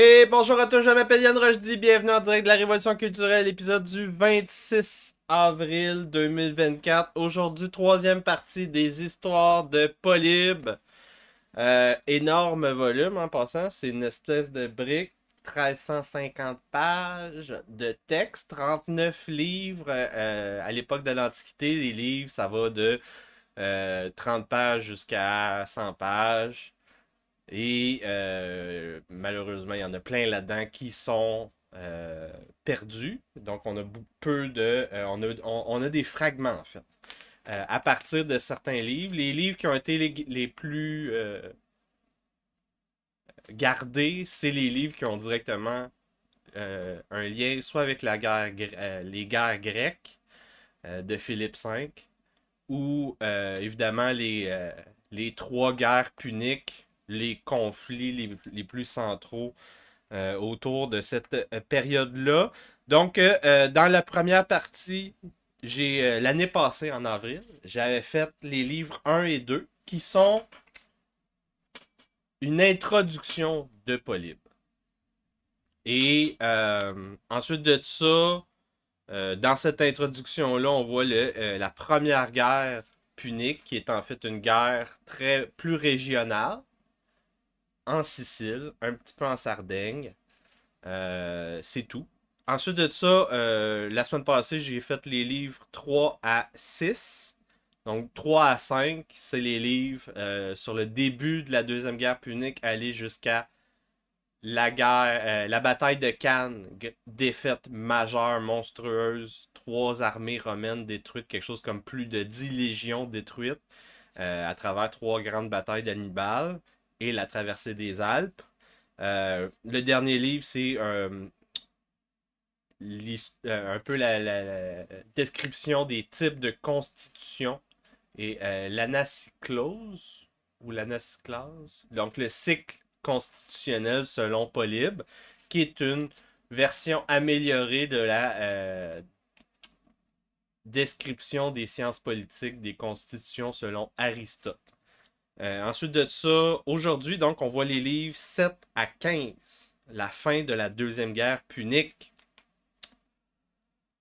Et bonjour à tous, je m'appelle Yann Rochdy, bienvenue en direct de la Révolution culturelle, épisode du 26 avril 2024. Aujourd'hui, troisième partie des histoires de Polybe. Euh, énorme volume en passant, c'est une espèce de brique, 1350 pages de texte, 39 livres. Euh, à l'époque de l'Antiquité, les livres, ça va de 30 euh, pages jusqu'à 100 pages. Et euh, malheureusement, il y en a plein là-dedans qui sont euh, perdus. Donc, on a peu de. Euh, on, a, des fragments, en fait, à partir de certains livres. Les livres qui ont été les, plus gardés, c'est les livres qui ont directement un lien soit avec la les guerres grecques de Philippe V, ou évidemment les trois guerres puniques les conflits les, plus centraux euh, autour de cette euh, période-là. Donc, euh, dans la première partie, j'ai l'année passée, en avril, j'avais fait les livres 1 et 2, qui sont une introduction de Polybe. Et ensuite de ça, dans cette introduction-là, on voit la première guerre punique, qui est en fait une guerre très plus régionale, en Sicile, un petit peu en Sardaigne. Euh, c'est tout. Ensuite de ça, euh, la semaine passée, j'ai fait les livres 3 à 6. Donc 3 à 5, c'est les livres euh, sur le début de la Deuxième Guerre punique, aller jusqu'à la guerre, la bataille de Cannes, défaite majeure, monstrueuse, trois armées romaines détruites, quelque chose comme plus de dix légions détruites à travers trois grandes batailles d'Hannibal et La traversée des Alpes. Euh, le dernier livre, c'est euh, euh, un peu la, description des types de constitutions et l'anacyclose ou l'anacyclase, donc le cycle constitutionnel selon Polybe, qui est une version améliorée de la description des sciences politiques des constitutions selon Aristote. Euh, ensuite de ça, aujourd'hui, donc, on voit les livres 7 à 15, la fin de la Deuxième Guerre punique.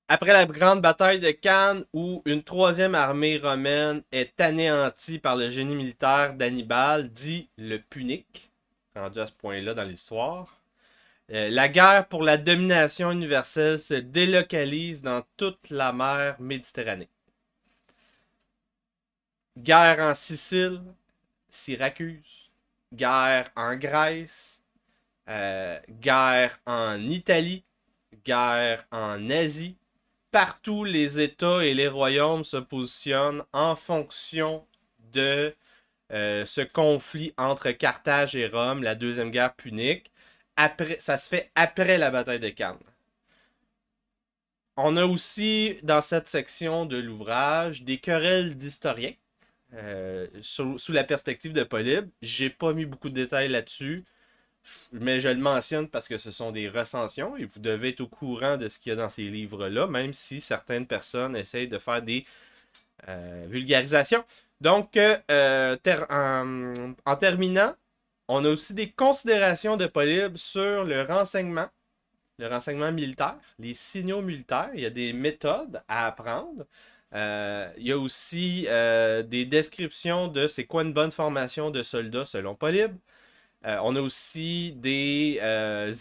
Après la grande bataille de Cannes, où une troisième armée romaine est anéantie par le génie militaire d'Hannibal, dit le punique, rendu à ce point-là dans l'histoire, euh, la guerre pour la domination universelle se délocalise dans toute la mer Méditerranée. Guerre en Sicile, Syracuse, guerre en Grèce, euh, guerre en Italie, guerre en Asie. Partout, les États et les royaumes se positionnent en fonction de euh, ce conflit entre Carthage et Rome, la Deuxième Guerre punique. Après, ça se fait après la bataille de Cannes. On a aussi, dans cette section de l'ouvrage, des querelles d'historiens euh, sous, la perspective de Polybe. J'ai pas mis beaucoup de détails là-dessus, mais je le mentionne parce que ce sont des recensions et vous devez être au courant de ce qu'il y a dans ces livres-là, même si certaines personnes essayent de faire des euh, vulgarisations. Donc, euh, en, en, terminant, on a aussi des considérations de Polybe sur le renseignement, le renseignement militaire, les signaux militaires. Il y a des méthodes à apprendre. Euh, il y a aussi euh, des descriptions de c'est quoi une bonne formation de soldats selon Polybe. Euh, on a aussi des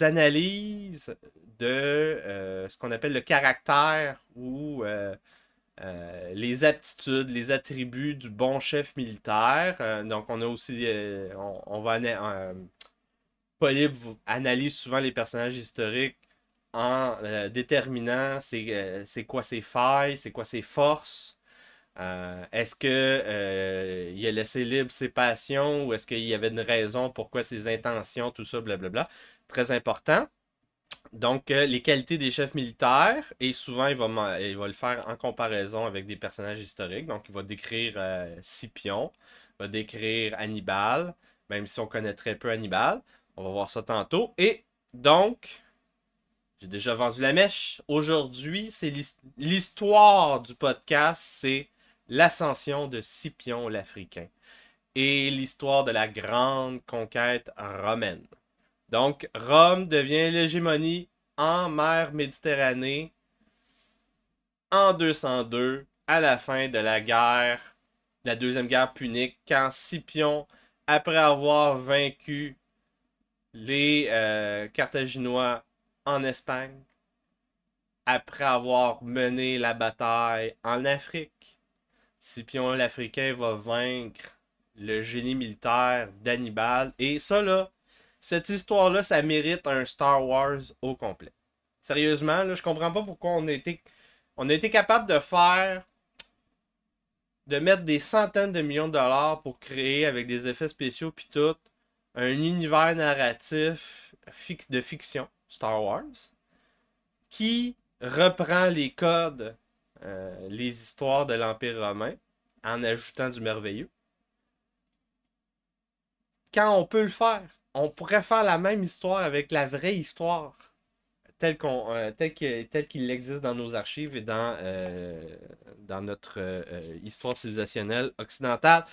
analyses de ce qu'on appelle le caractère ou les aptitudes, les attributs du bon chef militaire. donc, on a aussi. on, va. Polybe analyse souvent les personnages historiques en euh, déterminant euh, c'est quoi ses failles, c'est quoi ses forces. Euh, est-ce qu'il il a laissé libre ses passions ou est-ce qu'il y avait une raison pourquoi ses intentions, tout ça, blablabla. Très important. Donc, les qualités des chefs militaires, et souvent il va, il va, le faire en comparaison avec des personnages historiques. Donc, il va décrire Scipion, il va décrire Hannibal, même si on connaît très peu Hannibal. On va voir ça tantôt. Et donc, j'ai déjà vendu la mèche. Aujourd'hui, c'est l'histoire du podcast, c'est l'ascension de Scipion l'Africain et l'histoire de la grande conquête romaine. Donc, Rome devient l'hégémonie en mer Méditerranée en 202 à la fin de la guerre, la deuxième guerre punique, quand Scipion, après avoir vaincu les euh, Carthaginois en Espagne, après avoir mené la bataille en Afrique. Scipion l'Africain va vaincre le génie militaire d'Hannibal. Et ça, là, cette histoire-là, ça mérite un Star Wars au complet. Sérieusement, là, je comprends pas pourquoi on a été, on a été capable de faire de mettre des centaines de millions de dollars pour créer avec des effets spéciaux puis tout un univers narratif de fiction Star Wars, qui reprend les codes, euh, les histoires de l'Empire romain, en ajoutant du merveilleux. Quand on peut le faire, on pourrait faire la même histoire avec la vraie histoire telle qu'on euh, qu'il existe dans nos archives et dans, euh, dans notre histoire civilisationnelle occidentale.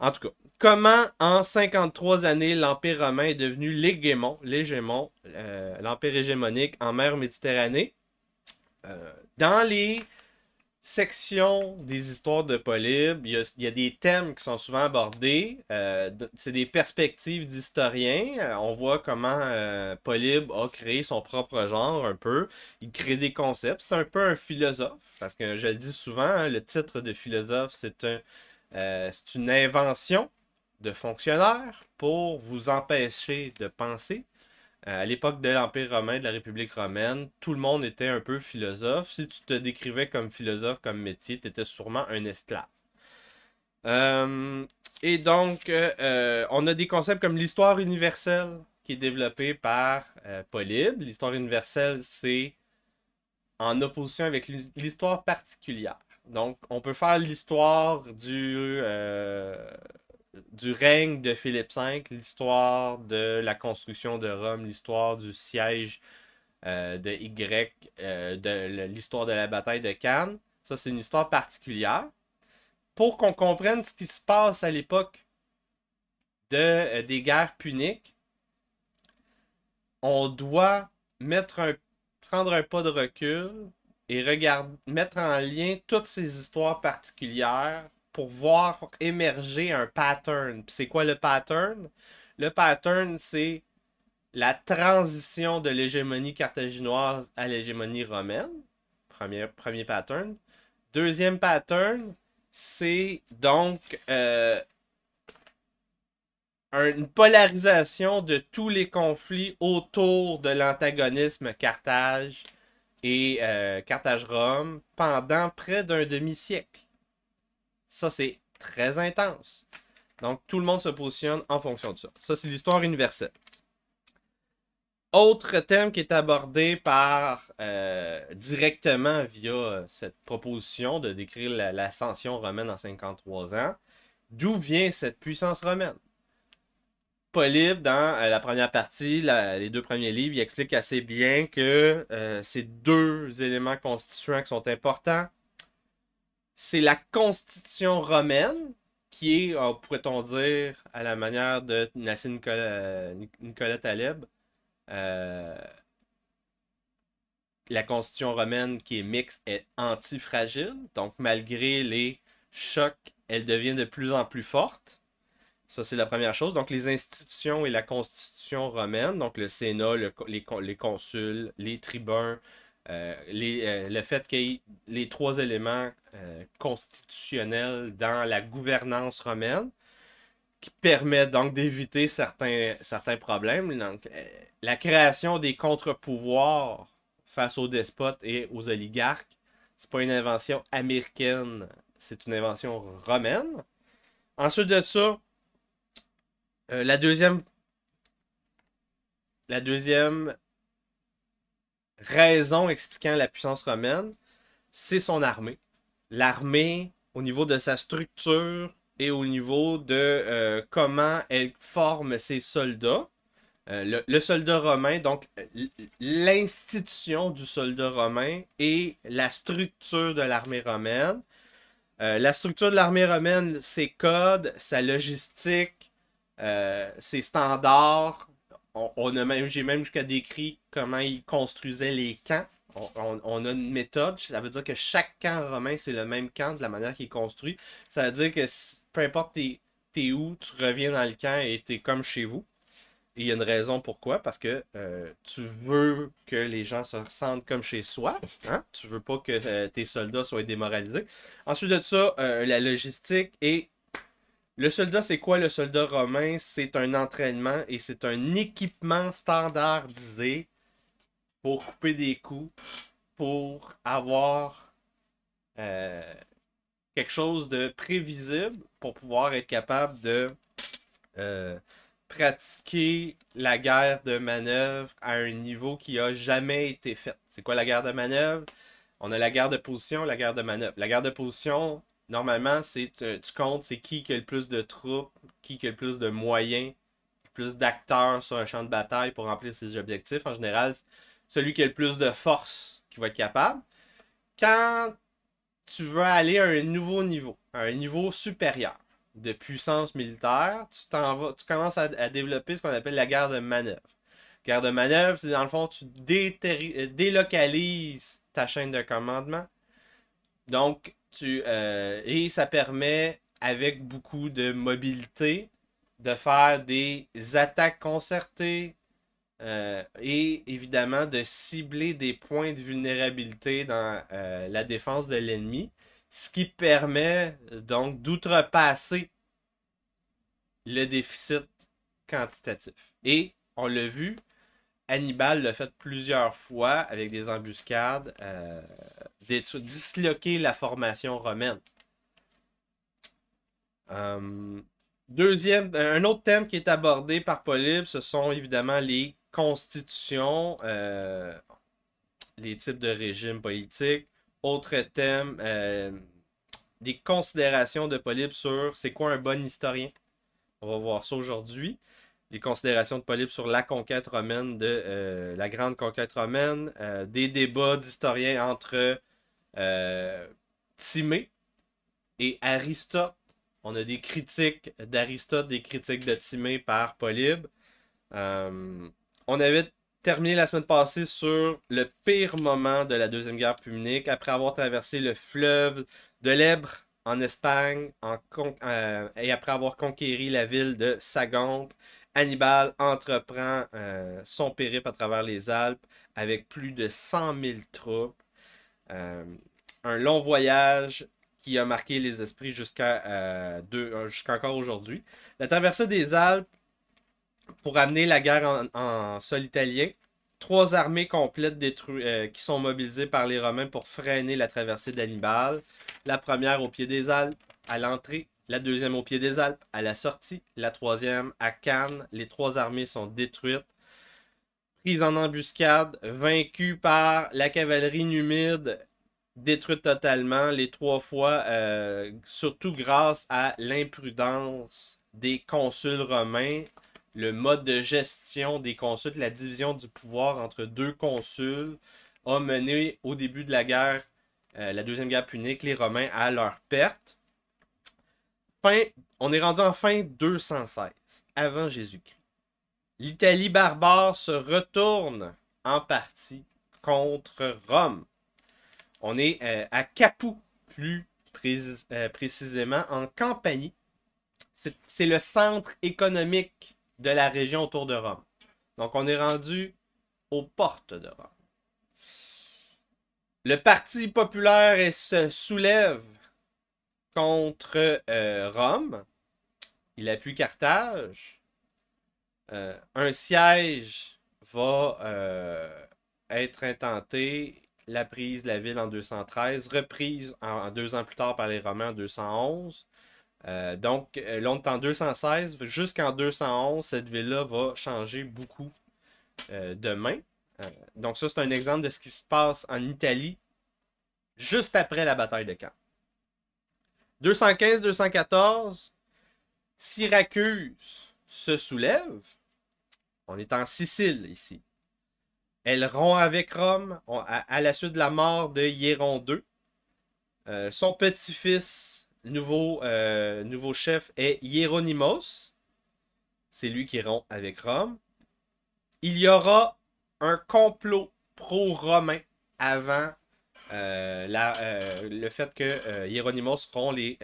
En tout cas, comment en 53 années l'Empire romain est devenu l'hégémon, l'hégémon, euh, l'Empire hégémonique en mer Méditerranée? Euh, dans les sections des histoires de Polybe, il y, a des thèmes qui sont souvent abordés. Euh, c'est des perspectives d'historiens. on voit comment Polybe a créé son propre genre un peu. Il crée des concepts. C'est un peu un philosophe, parce que je le dis souvent, hein, le titre de philosophe, c'est un euh, c'est une invention de fonctionnaires pour vous empêcher de penser. Euh, à l'époque de l'Empire romain, de la République romaine, tout le monde était un peu philosophe. Si tu te décrivais comme philosophe, comme métier, tu étais sûrement un esclave. Euh, et donc, on a des concepts comme l'histoire universelle qui est développée par Polybe. L'histoire universelle, c'est en opposition avec l'histoire particulière. Donc, on peut faire l'histoire du, euh, du règne de Philippe V, l'histoire de la construction de Rome, l'histoire du siège euh, de Y, euh, de l'histoire de la bataille de Cannes. Ça, c'est une histoire particulière. Pour qu'on comprenne ce qui se passe à l'époque de, des guerres puniques, on doit mettre un, prendre un pas de recul, et regarde, mettre en lien toutes ces histoires particulières pour voir émerger un pattern. c'est quoi le pattern? Le pattern, c'est la transition de l'hégémonie carthaginoise à l'hégémonie romaine. Premier, pattern. Deuxième pattern, c'est donc euh, une polarisation de tous les conflits autour de l'antagonisme Carthage et euh, Carthage-Rome pendant près d'un demi-siècle. Ça, c'est très intense. Donc, tout le monde se positionne en fonction de ça. Ça, c'est l'histoire universelle. Autre thème qui est abordé par euh, directement via euh, cette proposition de décrire l'ascension romaine en 53 ans. D'où vient cette puissance romaine? Polybe, dans euh, la première partie, les deux premiers livres, il explique assez bien que euh, ces deux éléments constituants qui sont importants, c'est la constitution romaine, qui est, euh, pourrait-on dire, à la manière de Nassim Nicolas, Taleb, la constitution romaine qui est mixte est antifragile. Donc, malgré les chocs, elle devient de plus en plus forte. Ça, c'est la première chose. Donc, les institutions et la constitution romaine, donc le Sénat, les, consuls, les tribuns, euh, euh, le fait qu'il y ait les trois éléments euh, constitutionnels dans la gouvernance romaine, qui permettent donc d'éviter certains, certains problèmes. la création des contre-pouvoirs face aux despotes et aux oligarques, c'est pas une invention américaine, c'est une invention romaine. Ensuite de ça, euh, la deuxième. La deuxième raison expliquant la puissance romaine, c'est son armée. L'armée, au niveau de sa structure et au niveau de euh, comment elle forme ses soldats. Euh, le, soldat romain, donc l'institution du soldat romain et la structure de l'armée romaine. la structure de l'armée romaine, ses codes, sa logistique, euh, c'est standard. On, a j'ai même jusqu'à décrit comment ils construisaient les camps. On, a une méthode, ça veut dire que chaque camp romain, c'est le même camp de la manière qu'il est construit. Ça veut dire que peu importe t'es, où, tu reviens dans le camp et tu es comme chez vous. il y a une raison pourquoi, parce que euh, tu veux que les gens se ressentent comme chez soi. Hein? Tu veux pas que euh, tes soldats soient démoralisés. Ensuite de ça, la logistique est le soldat, c'est quoi le soldat romain? C'est un entraînement et c'est un équipement standardisé pour couper des coups, pour avoir euh, quelque chose de prévisible, pour pouvoir être capable de euh, pratiquer la guerre de manœuvre à un niveau qui a jamais été fait. C'est quoi la guerre de manœuvre? On a la guerre de position, la guerre de manœuvre. La guerre de position, normalement, c'est tu, comptes, c'est qui qui a le plus de troupes, qui qui a le plus de moyens, plus d'acteurs sur un champ de bataille pour remplir ses objectifs. En général, celui qui a le plus de force qui va être capable. Quand tu veux aller à un nouveau niveau, à un niveau supérieur de puissance militaire, tu t'en vas, tu commences à, développer ce qu'on appelle la guerre de manœuvre. Guerre de manœuvre, c'est dans le fond, tu euh, délocalises ta chaîne de commandement. Donc, tu, euh, et ça permet, avec beaucoup de mobilité, de faire des attaques concertées euh, et évidemment de cibler des points de vulnérabilité dans euh, la défense de l'ennemi, ce qui permet donc d'outrepasser le déficit quantitatif. Et on l'a vu, Hannibal l'a fait plusieurs fois avec des embuscades disloquer la formation romaine. Euh, deuxième, euh, un autre thème qui est abordé par Polybe, ce sont évidemment les constitutions, euh, les types de régimes politiques. Autre thème, des considérations de Polybe sur c'est quoi un bon historien. On va voir ça aujourd'hui. Les considérations de Polybe sur la conquête romaine, de la grande conquête romaine, des débats d'historiens entre euh, Timé et Aristote. On a des critiques d'Aristote, des critiques de Timé par Polybe. Euh, on avait terminé la semaine passée sur le pire moment de la Deuxième Guerre punique, après avoir traversé le fleuve de l'Ebre en Espagne euh, et après avoir conquéri la ville de Sagonte. Hannibal entreprend son périple à travers les Alpes avec plus de 100 000 troupes euh, un long voyage qui a marqué les esprits jusqu'à euh, euh, encore aujourd'hui. La traversée des Alpes pour amener la guerre en, sol italien. Trois armées complètes qui sont mobilisées par les Romains pour freiner la traversée d'Hannibal. La première au pied des Alpes, à l'entrée. La deuxième au pied des Alpes, à la sortie. La troisième à Cannes. Les trois armées sont détruites prise en embuscade, vaincue par la cavalerie numide, détruite totalement les trois fois, euh, surtout grâce à l'imprudence des consuls romains, le mode de gestion des consuls, la division du pouvoir entre deux consuls a mené au début de la guerre, euh, la deuxième guerre punique, les Romains à leur perte. on est rendu en fin 216 avant Jésus-Christ. L'Italie barbare se retourne en partie contre Rome. On est euh, à Capoue, plus euh, précisément en Campanie. C'est le centre économique de la région autour de Rome. Donc on est rendu aux portes de Rome. Le Parti populaire se soulève contre euh, Rome. Il appuie Carthage. Euh, un siège va euh, être intenté, la prise de la ville en 213, reprise en, deux ans plus tard par les Romains en 211. Euh, donc, longtemps en 216. Jusqu'en 211, cette ville-là va changer beaucoup de main. donc, ça, c'est un exemple de ce qui se passe en Italie juste après la bataille de Caen. 215-214, Syracuse se soulève. On est en Sicile ici. Elle rompt avec Rome à, la suite de la mort de Hieron II. Euh, son petit-fils, nouveau, euh, nouveau chef, est Hieronymos. C'est lui qui rompt avec Rome. Il y aura un complot pro-romain avant euh, la, le fait que Hieronymus rompt les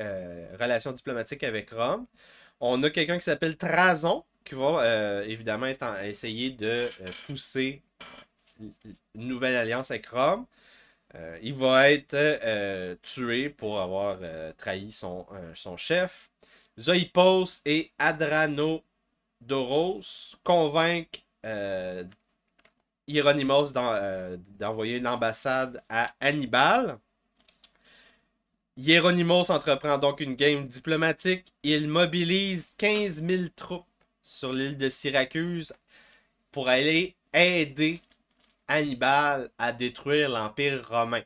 relations diplomatiques avec Rome. On a quelqu'un qui s'appelle Trazon qui va euh, évidemment essayer de euh, pousser une nouvelle alliance avec Rome. Euh, il va être tué pour avoir trahi son, son chef. Zoïpos et Adrano Doros convainquent Hieronymus d'envoyer l'ambassade à Hannibal. Hieronymus entreprend donc une game diplomatique. Il mobilise 15 000 troupes sur l'île de Syracuse pour aller aider Hannibal à détruire l'Empire romain.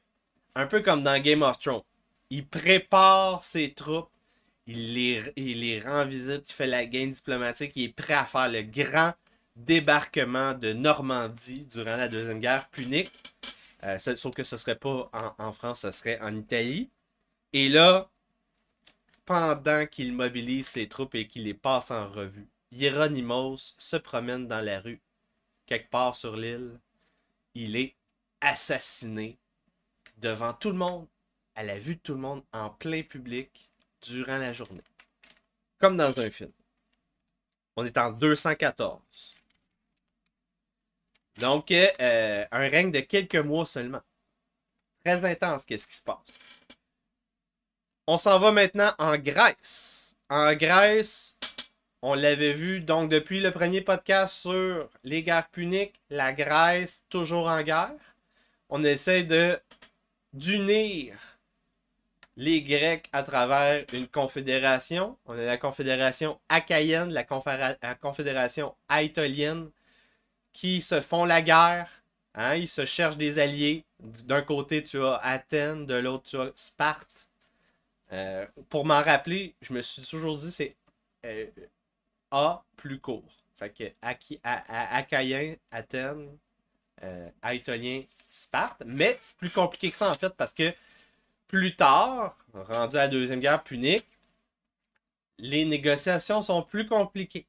Un peu comme dans Game of Thrones. Il prépare ses troupes, il les, rend visite, il fait la gaine diplomatique, il est prêt à faire le grand débarquement de Normandie durant la Deuxième Guerre punique. Euh, sauf que ce ne serait pas en, France, ce serait en Italie. Et là, pendant qu'il mobilise ses troupes et qu'il les passe en revue, Hieronymos se promène dans la rue, quelque part sur l'île. Il est assassiné devant tout le monde, à la vue de tout le monde, en plein public, durant la journée. Comme dans un film. On est en 214. Donc, euh, euh, un règne de quelques mois seulement. Très intense, qu'est-ce qui se passe. On s'en va maintenant en Grèce. En Grèce, on l'avait vu donc depuis le premier podcast sur les guerres puniques, la Grèce toujours en guerre. On essaie de d'unir les Grecs à travers une confédération. On a la confédération achaïenne, la, confédération aïtolienne, qui se font la guerre. Hein. ils se cherchent des alliés. D'un côté, tu as Athènes, de l'autre, tu as Sparte. Euh, pour m'en rappeler, je me suis toujours dit, c'est euh, a plus court. Fait que Achaïen, Athènes, euh, Sparte. Mais c'est plus compliqué que ça en fait parce que plus tard, rendu à la Deuxième Guerre punique, les négociations sont plus compliquées.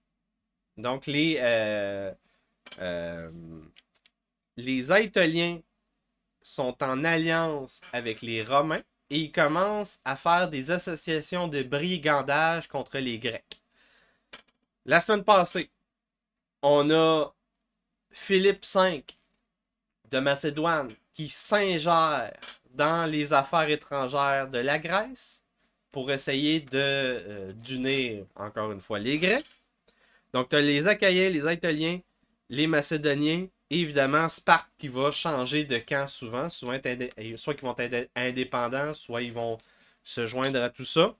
Donc les, euh, euh, les Aétoliens sont en alliance avec les Romains et ils commencent à faire des associations de brigandage contre les Grecs. La semaine passée, on a Philippe V de Macédoine qui s'ingère dans les affaires étrangères de la Grèce pour essayer de euh, d'unir, encore une fois, les Grecs. Donc, tu as les Achaïens, les Italiens, les Macédoniens, évidemment, Sparte qui va changer de camp souvent. souvent soit qu'ils vont être indépendants, soit ils vont se joindre à tout ça.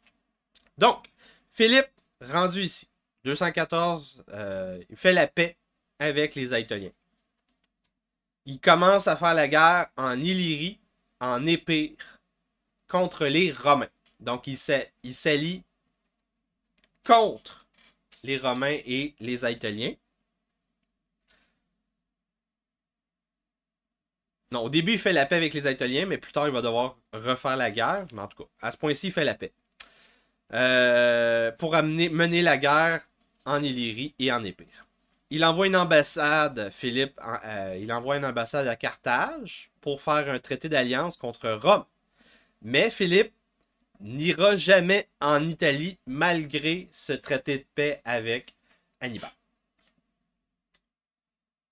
Donc, Philippe, rendu ici. 214, euh, il fait la paix avec les Italiens. Il commence à faire la guerre en Illyrie, en Épire, contre les Romains. Donc, il s'allie contre les Romains et les Italiens. Non, au début, il fait la paix avec les Italiens, mais plus tard, il va devoir refaire la guerre. Mais en tout cas, à ce point-ci, il fait la paix. Euh, pour amener, mener la guerre en Illyrie et en Épire. Il envoie une ambassade, Philippe, euh, il envoie une ambassade à Carthage pour faire un traité d'alliance contre Rome. Mais Philippe n'ira jamais en Italie malgré ce traité de paix avec Hannibal.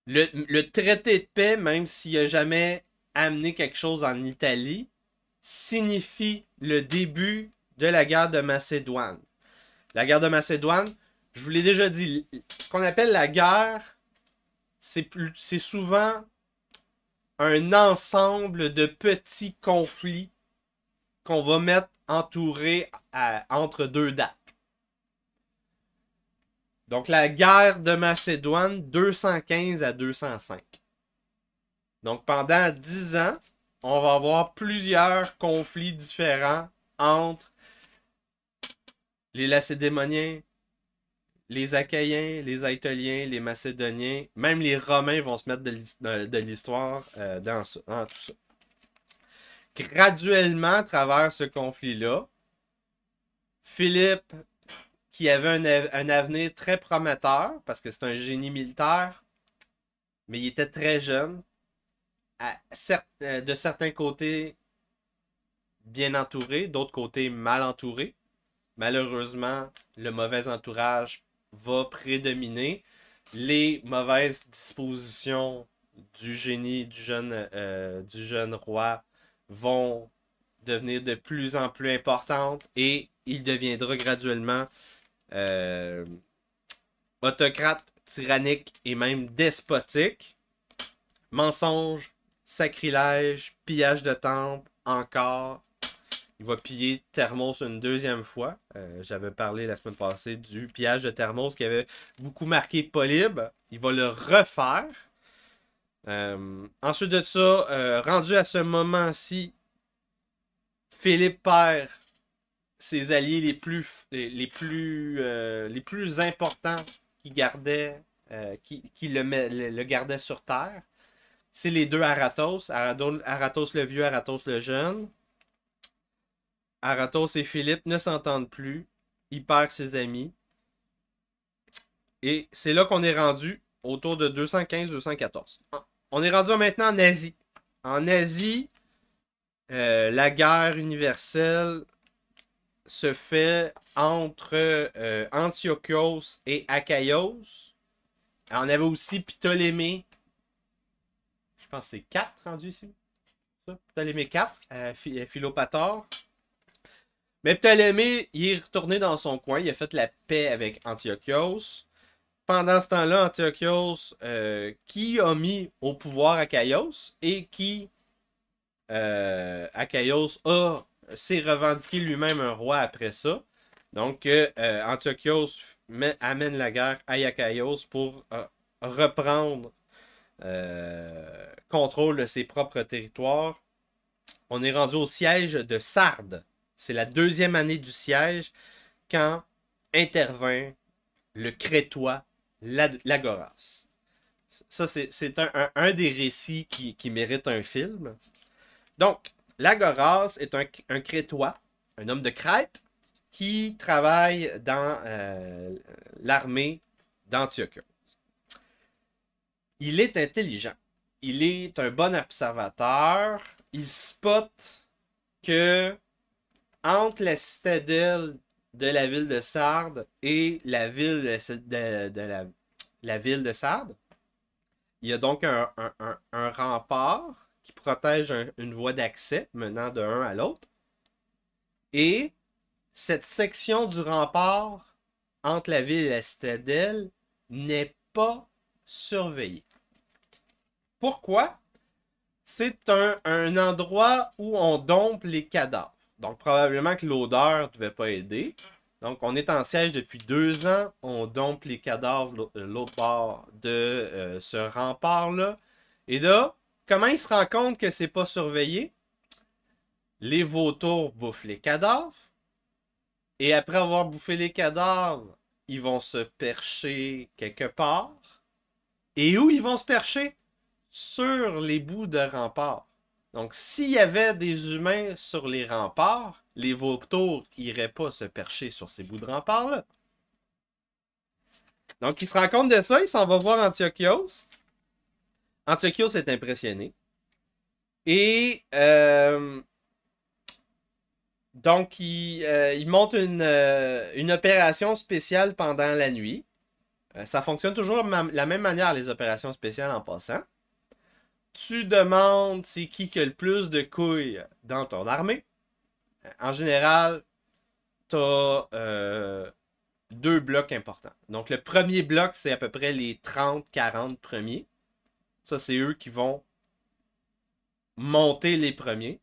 Le, le traité de paix, même s'il n'a jamais amené quelque chose en Italie, signifie le début de la guerre de Macédoine. La guerre de Macédoine, je vous l'ai déjà dit, ce qu'on appelle la guerre, c'est souvent un ensemble de petits conflits qu'on va mettre entourés entre deux dates. Donc la guerre de Macédoine 215 à 205. Donc pendant 10 ans, on va avoir plusieurs conflits différents entre les Lacédémoniens, les Achaïens, les Aïtoliens, les Macédoniens, même les Romains vont se mettre de l'histoire euh, dans, tout ça. Graduellement, à travers ce conflit-là, Philippe, qui avait un, avenir très prometteur, parce que c'est un génie militaire, mais il était très jeune, euh, de certains côtés bien entouré, d'autres côtés mal entouré. Malheureusement, le mauvais entourage va prédominer les mauvaises dispositions du génie euh, du jeune, roi vont devenir de plus en plus importantes et il deviendra graduellement euh, autocrate, tyrannique et même despotique. Mensonges, sacrilège, pillage de temples, encore il va piller Thermos une deuxième fois. Euh, j'avais parlé la semaine passée du pillage de Thermos qui avait beaucoup marqué Polybe. Il va le refaire. Euh, ensuite de ça, euh, rendu à ce moment-ci, Philippe perd ses alliés les plus, les, plus, les plus importants qui gardaient, qui, le, le, gardaient sur Terre. C'est les deux Aratos, Aratos le vieux, Aratos le jeune. Aratos et Philippe ne s'entendent plus. Il perd ses amis. Et c'est là qu'on est rendu autour de 215-214. On est rendu maintenant en Asie. En Asie, euh, la guerre universelle se fait entre euh, Antiochos et Achaïos. on avait aussi Ptolémée. Je pense que c'est 4 rendu ici. Ptolémée 4, euh, Philopator. Mais Ptolémée, il est retourné dans son coin, il a fait la paix avec Antiochos. Pendant ce temps-là, Antiochos, euh, qui a mis au pouvoir Achaïos et qui, euh, Achaïos, s'est revendiqué lui-même un roi après ça. Donc, euh, euh Antiochos amène la guerre à Achaïos pour euh, reprendre contrôle de ses propres territoires. On est rendu au siège de Sardes c'est la deuxième année du siège quand intervint le Crétois Lagoras. Ça, c'est un, des récits qui, mérite un film. Donc, Lagoras est un, Crétois, un homme de Crète, qui travaille dans euh, l'armée d'Antioche. Il est intelligent. Il est un bon observateur. Il spot que entre la citadelle de la ville de Sardes et la ville de, la, ville de Sardes. Il y a donc un, un rempart qui protège une voie d'accès menant de l'un à l'autre. Et cette section du rempart entre la ville et la citadelle n'est pas surveillée. Pourquoi? C'est un endroit où on dompe les cadavres. Donc, probablement que l'odeur ne devait pas aider. Donc, on est en siège depuis deux ans. On dompe les cadavres euh, l'autre part de euh, ce rempart-là. Et là, comment ils se rendent compte que c'est pas surveillé? Les vautours bouffent les cadavres. Et après avoir bouffé les cadavres, ils vont se percher quelque part. Et où ils vont se percher? Sur les bouts de rempart. Donc, s'il y avait des humains sur les remparts, les vautours n'iraient pas se percher sur ces bouts de remparts-là. Donc, il se rend compte de ça, il s'en va voir Antiochios. Antiochios est impressionné. Et euh, donc, euh, il, monte une, euh, une, opération spéciale pendant la nuit. ça fonctionne toujours la même manière, les opérations spéciales en passant tu demandes c'est qui qui a le plus de couilles dans ton armée, en général, tu as euh, deux blocs importants. Donc, le premier bloc, c'est à peu près les 30-40 premiers. Ça, c'est eux qui vont monter les premiers.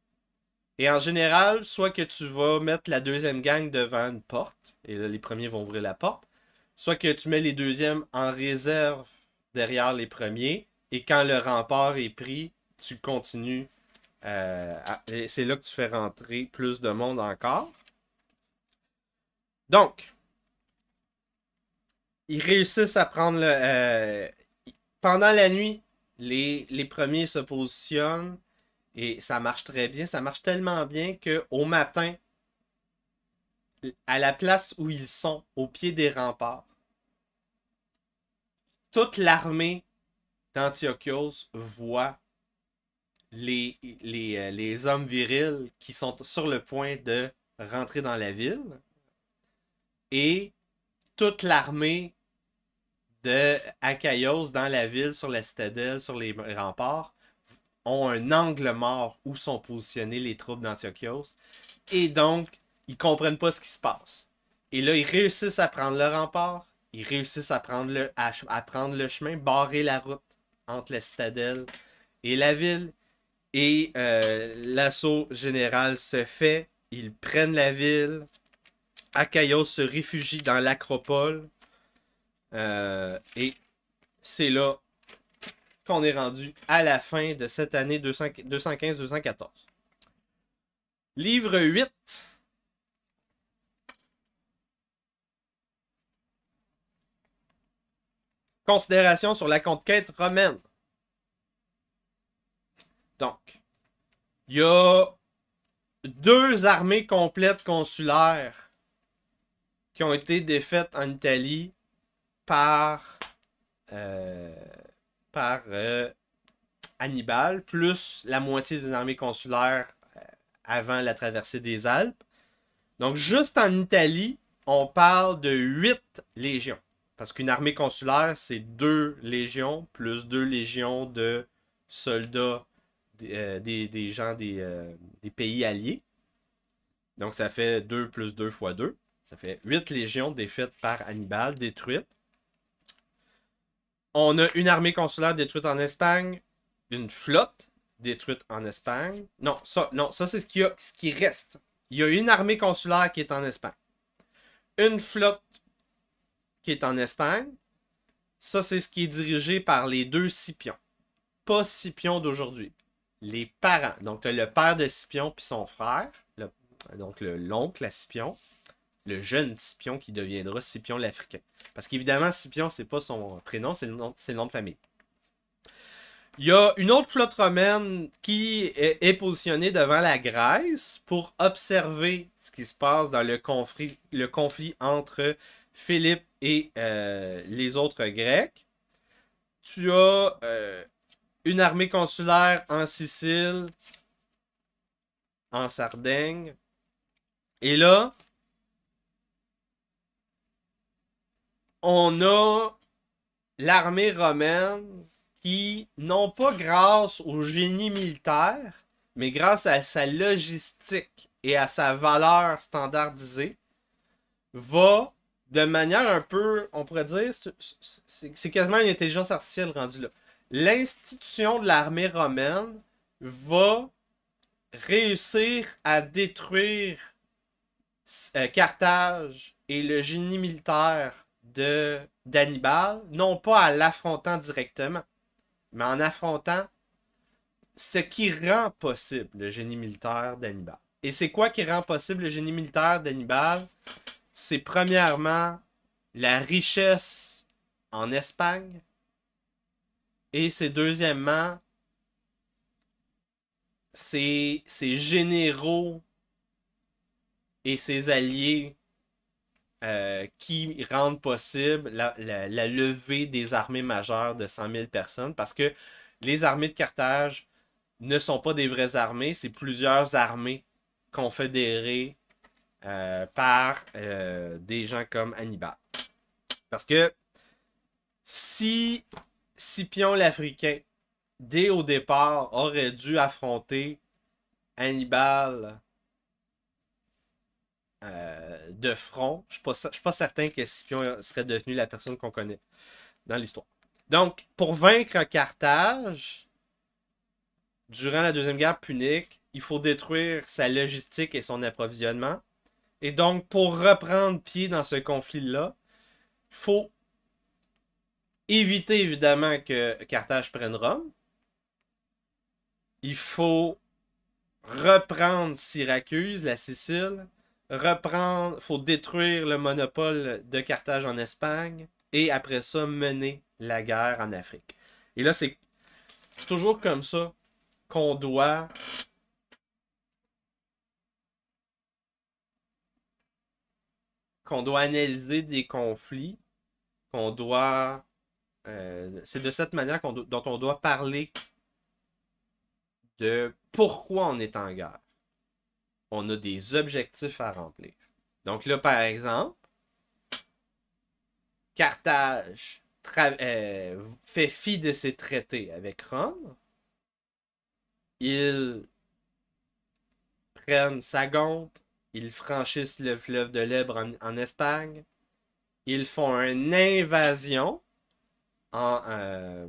Et en général, soit que tu vas mettre la deuxième gang devant une porte, et là, les premiers vont ouvrir la porte, soit que tu mets les deuxièmes en réserve derrière les premiers, et quand le rempart est pris, tu continues. Euh, c'est là que tu fais rentrer plus de monde encore. Donc, ils réussissent à prendre le. Euh, pendant la nuit, les, les, premiers se positionnent et ça marche très bien. Ça marche tellement bien qu'au matin, à la place où ils sont, au pied des remparts, toute l'armée Antiochos voit les, euh, les, hommes virils qui sont sur le point de rentrer dans la ville et toute l'armée de dans la ville, sur la citadelle, sur les remparts, ont un angle mort où sont positionnés les troupes d'Antiochos. Et donc, ils comprennent pas ce qui se passe. Et là, ils réussissent à prendre le rempart, ils réussissent à prendre le, à prendre le chemin, barrer la route entre la citadelle et la ville. Et euh, l'assaut général se fait. Ils prennent la ville. Akaios se réfugie dans l'acropole. Euh, et c'est là qu'on est rendu à la fin de cette année 215-214. Livre 8. Considération sur la conquête romaine. Donc, il y a deux armées complètes consulaires qui ont été défaites en Italie par, euh, par euh, Hannibal, plus la moitié d'une armée consulaire euh, avant la traversée des Alpes. Donc, juste en Italie, on parle de huit légions. Parce qu'une armée consulaire, c'est deux légions plus deux légions de soldats des, euh, gens euh, des, pays alliés. Donc ça fait deux plus deux fois deux. Ça fait huit légions défaites par Hannibal, détruites. On a une armée consulaire détruite en Espagne, une flotte détruite en Espagne. Non, ça, non, ça c'est ce, qui ce qui reste. Il y a une armée consulaire qui est en Espagne. Une flotte qui est en Espagne. Ça, c'est ce qui est dirigé par les deux Scipions. Pas Scipion d'aujourd'hui. Les parents. Donc, tu as le père de Scipion puis son frère, donc l'oncle à Scipion, le jeune Scipion qui deviendra Scipion l'Africain. Parce qu'évidemment, Scipion, c'est pas son prénom, c'est le, nom, le nom de famille. Il y a une autre flotte romaine qui est, positionnée devant la Grèce pour observer ce qui se passe dans le conflit, le conflit entre Philippe et euh, les autres Grecs. Tu as euh, une armée consulaire en Sicile, en Sardaigne. Et là, on a l'armée romaine qui, non pas grâce au génie militaire, mais grâce à sa logistique et à sa valeur standardisée, va de manière un peu, on pourrait dire, c'est quasiment une intelligence artificielle rendue là. L'institution de l'armée romaine va réussir à détruire euh, Carthage et le génie militaire de d'Hannibal, non pas en l'affrontant directement, mais en affrontant ce qui rend possible le génie militaire d'Hannibal. Et c'est quoi qui rend possible le génie militaire d'Hannibal c'est premièrement la richesse en Espagne et c'est deuxièmement ces ses, généraux et ses alliés euh, qui rendent possible la, la, levée des armées majeures de 100 000 personnes parce que les armées de Carthage ne sont pas des vraies armées, c'est plusieurs armées confédérées euh, par euh, des gens comme Hannibal. Parce que si Scipion l'Africain, dès au départ, aurait dû affronter Hannibal euh, de front, je ne suis pas certain que Scipion serait devenu la personne qu'on connaît dans l'histoire. Donc, pour vaincre Carthage, durant la Deuxième Guerre punique, il faut détruire sa logistique et son approvisionnement. Et donc, pour reprendre pied dans ce conflit-là, il faut éviter évidemment que Carthage prenne Rome. Il faut reprendre Syracuse, la Sicile, reprendre, faut détruire le monopole de Carthage en Espagne et après ça mener la guerre en Afrique. Et là, c'est toujours comme ça qu'on doit qu'on doit analyser des conflits, qu'on doit. Euh, c'est de cette manière dont on doit parler de pourquoi on est en guerre. On a des objectifs à remplir. Donc là, par exemple, Carthage euh, fait fi de ses traités avec Rome. Ils prennent gante ils franchissent le fleuve de l'Ebre en, Espagne. Ils font une invasion en, euh,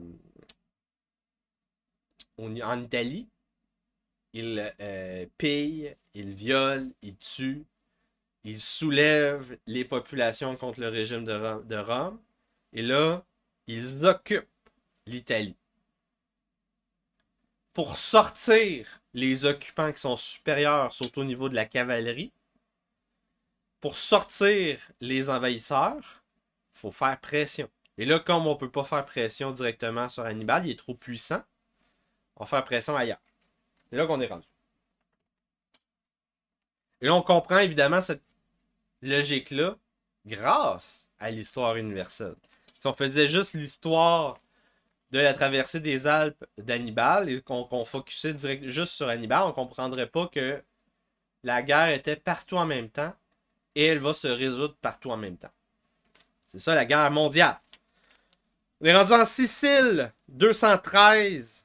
en Italie. Ils euh, pillent, ils violent, ils tuent. Ils soulèvent les populations contre le régime de De Rome et là, ils occupent l'Italie. Pour sortir les occupants qui sont supérieurs, surtout au niveau de la cavalerie, pour sortir les envahisseurs, il faut faire pression. Et là, comme on ne peut pas faire pression directement sur Hannibal, il est trop puissant, on va faire pression ailleurs. C'est là qu'on est rendu. Et là, on comprend évidemment cette logique-là grâce à l'histoire universelle. Si on faisait juste l'histoire de la traversée des Alpes d'Hannibal et qu'on qu focusait juste sur Hannibal, on ne comprendrait pas que la guerre était partout en même temps et elle va se résoudre partout en même temps. C'est ça la guerre mondiale. On est rendu en Sicile, 213,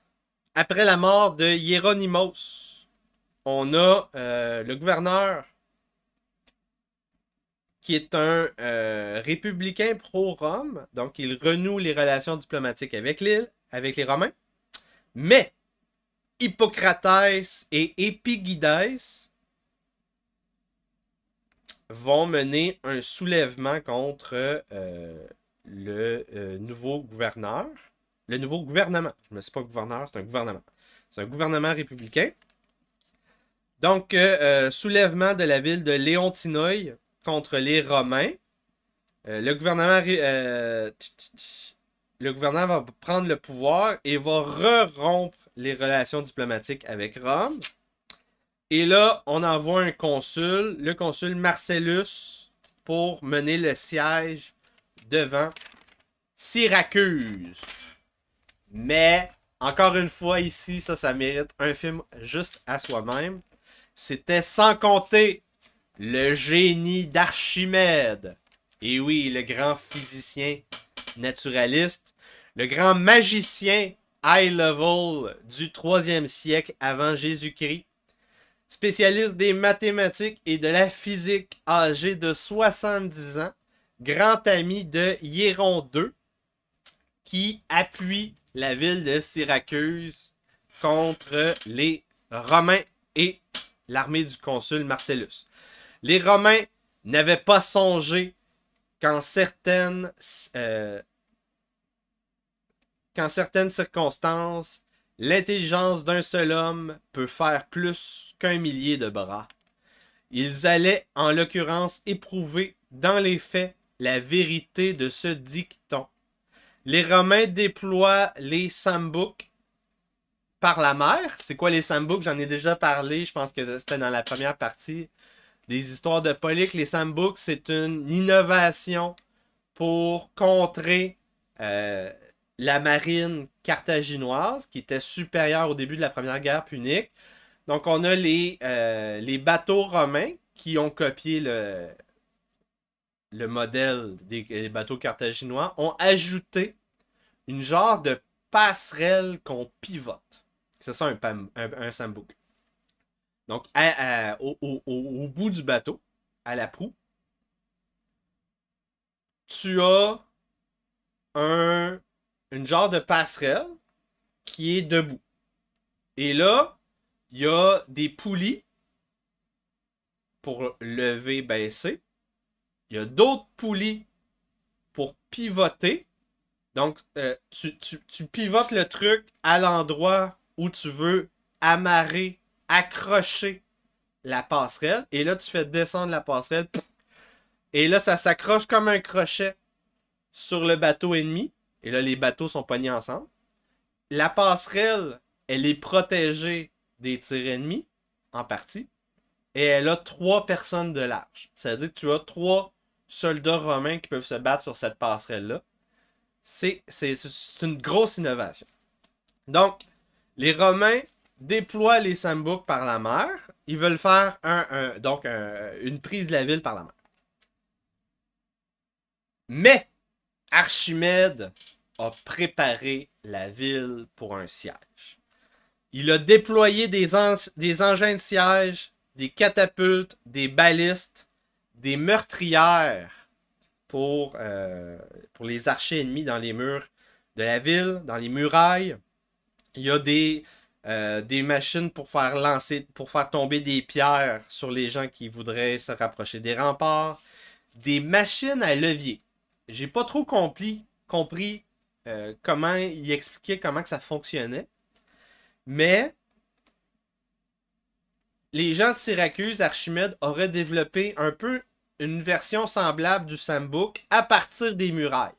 après la mort de Hieronymus. On a euh, le gouverneur qui est un euh, républicain pro-Rome, donc il renoue les relations diplomatiques avec l'île, avec les Romains. Mais Hippocrates et Epigides, vont mener un soulèvement contre euh, le euh, nouveau gouverneur. Le nouveau gouvernement. Je ne me pas gouverneur, c'est un gouvernement. C'est un gouvernement républicain. Donc, euh, soulèvement de la ville de Léontinoï contre les Romains. le gouvernement. le gouvernement va prendre le pouvoir et va re-rompre les relations diplomatiques avec Rome. Et là, on envoie un consul, le consul Marcellus, pour mener le siège devant Syracuse. Mais, encore une fois, ici, ça, ça mérite un film juste à soi-même. C'était sans compter le génie d'Archimède. Et oui, le grand physicien naturaliste, le grand magicien high level du 3e siècle avant Jésus-Christ spécialiste des mathématiques et de la physique, âgé de 70 ans, grand ami de Hieron II, qui appuie la ville de Syracuse contre les Romains et l'armée du consul Marcellus. Les Romains n'avaient pas songé qu'en certaines, euh, certaines circonstances, L'intelligence d'un seul homme peut faire plus qu'un millier de bras. Ils allaient, en l'occurrence, éprouver, dans les faits, la vérité de ce dicton. Les Romains déploient les sambouks par la mer. C'est quoi les sambouks? J'en ai déjà parlé, je pense que c'était dans la première partie des histoires de Polyc Les sambouks, c'est une innovation pour contrer euh, la marine carthaginoise, qui était supérieure au début de la Première Guerre punique. Donc, on a les, euh, les bateaux romains qui ont copié le, le modèle des, bateaux carthaginois, ont ajouté une genre de passerelle qu'on pivote. C'est ça un, un, sambouk. Donc, au, bout du bateau, à la proue, tu as un une genre de passerelle qui est debout. Et là, il y a des poulies pour lever, baisser. Il y a d'autres poulies pour pivoter. Donc, euh, tu, tu, pivotes le truc à l'endroit où tu veux amarrer, accrocher la passerelle. Et là, tu fais descendre la passerelle. Et là, ça s'accroche comme un crochet sur le bateau ennemi. Et là, les bateaux sont pognés ensemble. La passerelle, elle est protégée des tirs ennemis, en partie. Et elle a trois personnes de large. C'est-à-dire que tu as trois soldats romains qui peuvent se battre sur cette passerelle-là. C'est une grosse innovation. Donc, les Romains déploient les sambouks par la mer. Ils veulent faire un, donc une prise de la ville par la mer. Mais Archimède a préparé la ville pour un siège. Il a déployé des, engins de siège, des catapultes, des balistes, des meurtrières euh, pour, les archers ennemis dans les murs de la ville, dans les murailles. Il y a des, euh, des machines pour faire tomber des pierres sur les gens qui voudraient se rapprocher des remparts. Des machines à levier j'ai pas trop compris, euh, comment il expliquait comment que ça fonctionnait. Mais les gens de Syracuse, Archimède, auraient développé un peu une version semblable du Sambook à partir des murailles.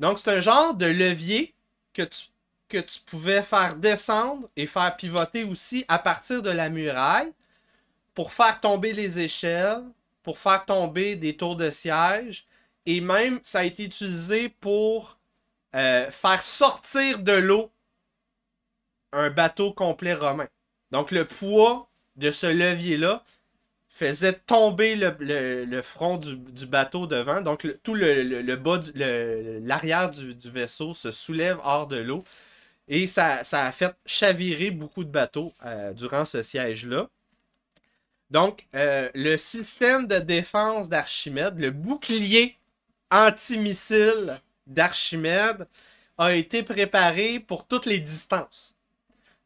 Donc, c'est un genre de levier que tu, que tu pouvais faire descendre et faire pivoter aussi à partir de la muraille pour faire tomber les échelles, pour faire tomber des tours de siège, et même, ça a été utilisé pour euh, faire sortir de l'eau un bateau complet romain. Donc le poids de ce levier-là faisait tomber le, front du, bateau devant. Donc tout le, bas, l'arrière du, vaisseau se soulève hors de l'eau. Et ça, a fait chavirer beaucoup de bateaux euh, durant ce siège-là. Donc, euh, le système de défense d'Archimède, le bouclier antimissile d'Archimède a été préparé pour toutes les distances.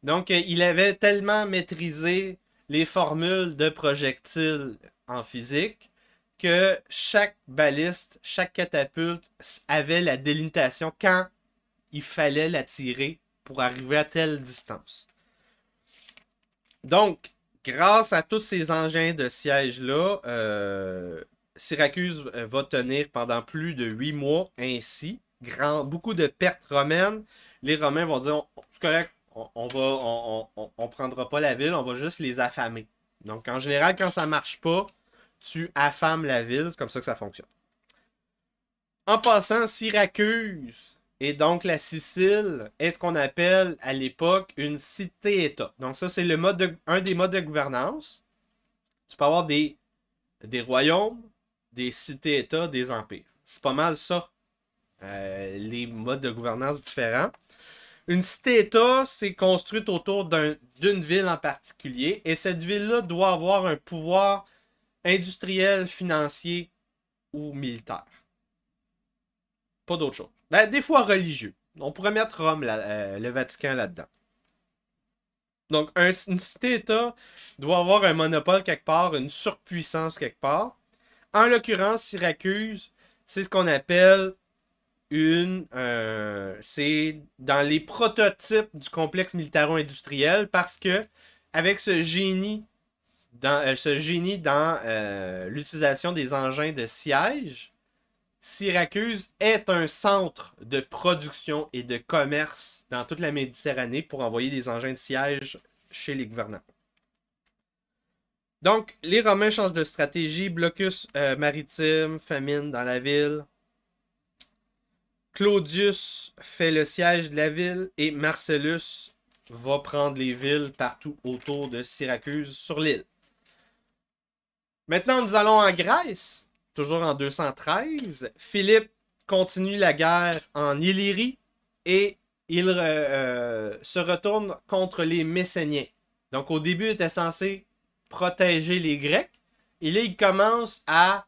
Donc, euh, il avait tellement maîtrisé les formules de projectiles en physique que chaque baliste, chaque catapulte avait la délimitation quand il fallait la tirer pour arriver à telle distance. Donc, grâce à tous ces engins de siège-là, euh, Syracuse euh, va tenir pendant plus de huit mois ainsi. beaucoup de pertes romaines. Les Romains vont dire oh, c'est correct, on, on prendra pas la ville, on va juste les affamer. Donc en général, quand ça marche pas, tu affames la ville. C'est comme ça que ça fonctionne. En passant, Syracuse et donc la Sicile est ce qu'on appelle à l'époque une cité-État. Donc ça, c'est un des modes de gouvernance. Tu peux avoir des royaumes, des cités-États, des empires. C'est pas mal ça, euh, les modes de gouvernance différents. Une cité-État, c'est construite autour d'une ville en particulier, et cette ville-là doit avoir un pouvoir industriel, financier ou militaire. Pas d'autre chose. Ben, des fois religieux. On pourrait mettre Rome, euh, le Vatican là-dedans. Donc, une cité-État doit avoir un monopole quelque part, une surpuissance quelque part. En l'occurrence, Syracuse, c'est ce qu'on appelle une. Euh, c'est dans les prototypes du complexe militaro-industriel parce que, avec ce génie dans, euh, ce génie dans euh, l'utilisation des engins de siège, Syracuse est un centre de production et de commerce dans toute la Méditerranée pour envoyer des engins de siège chez les gouvernants. Donc, les Romains changent de stratégie. Blocus euh, maritime, famine dans la ville. Claudius fait le siège de la ville et Marcellus va prendre les villes partout autour de Syracuse sur l'île. Maintenant, nous allons en Grèce, toujours en 213. Philippe continue la guerre en Illyrie et il euh, euh, se retourne contre les Messéniens. Donc, au début, il était censé protéger les Grecs. Et là, il commence à